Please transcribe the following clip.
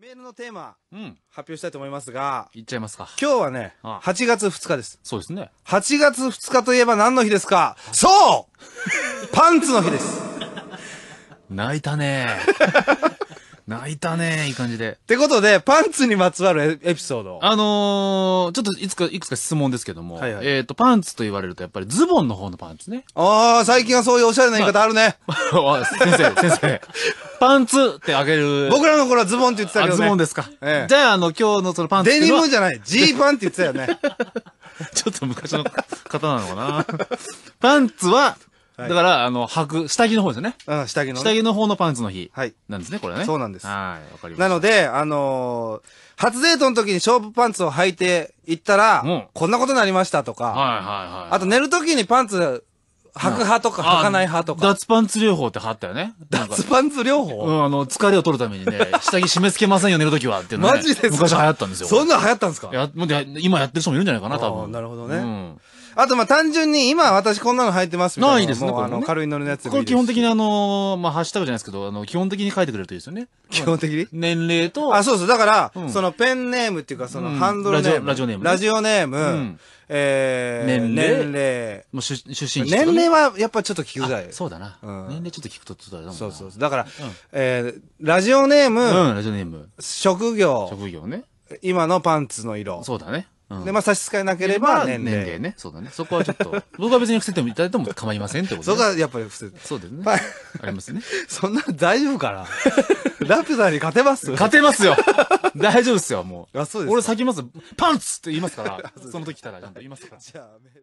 メールのテーマ、発表したいと思いますが、いっちゃいますか。今日はね、あ8月2日です。そうですね。8月2日といえば何の日ですかそうパンツの日です泣いたね 泣いたねいい感じで。てことで、パンツにまつわるエピソード。あのー、ちょっといつか、いくつか質問ですけども、はいはいえっ、と、パンツと言われるとやっぱりズボンの方のパンツね。ああ、最近はそういうおしゃれな言い方あるね。先生、先生。パンツってあげる。僕らの頃はズボンって言ってたけど、ね。ズボンですか。ええ、じゃあ、あの、今日のそのパンツデニムじゃない。ジーパンって言ってたよね。ちょっと昔の方なのかな。パンツは、だから、あの、履く、下着の方ですよね。うん、下着の、ね、下着の方のパンツの日。はい。なんですね、これね。そうなんです。はい、わかります。なので、あのー、初デートの時に勝負パンツを履いて行ったら、うん、こんなことになりましたとか、はいはいはい、はい。あと寝る時にパンツ履く派とか履かない派とか。脱パンツ療法って貼ったよね。脱パンツ療法うん、あの、疲れを取るためにね、下着締め付けませんよ、寝るときはっていうの、ね。マジですか昔流行ったんですよ。そんな流行ったんですかいや、もう今やってる人もいるんじゃないかな、多分。なるほどね。うんあと、まあ、単純に、今、私こんなの入ってますみたいな。ないですね。あの、軽い乗りのやつでこれ基本的に、あの、まあ、ハッシュタグじゃないですけど、あの、基本的に書いてくれるといいですよね。基本的に年齢と。あ、そうそう。だから、その、ペンネームっていうか、その、ハンドルネーム。ラジオネーム。ラジオネーム。えー、年齢。年齢。もう出身地、ね、年齢はやっぱちょっと聞きぐらい。そうだな、うん。年齢ちょっと聞くとちょっとあれだもんそうそうだから、うん、えー、ラジオネーム。うん、ラジオネーム。職業。職業ね。今のパンツの色。そうだね。うんで、まあ差し支えなければ年年齢。ね。そうだね。そこはちょっと、僕は別に伏せてもいただいても構いませんってことそこはやっぱり伏せて。そうですね。はいありますね。そんな大丈夫かな ラピュタに勝てます勝てますよ大丈夫ですよ、もう。あ、そうです俺先ます。パンツって言いますから、その時来たらちゃんと言いますから。じゃあメ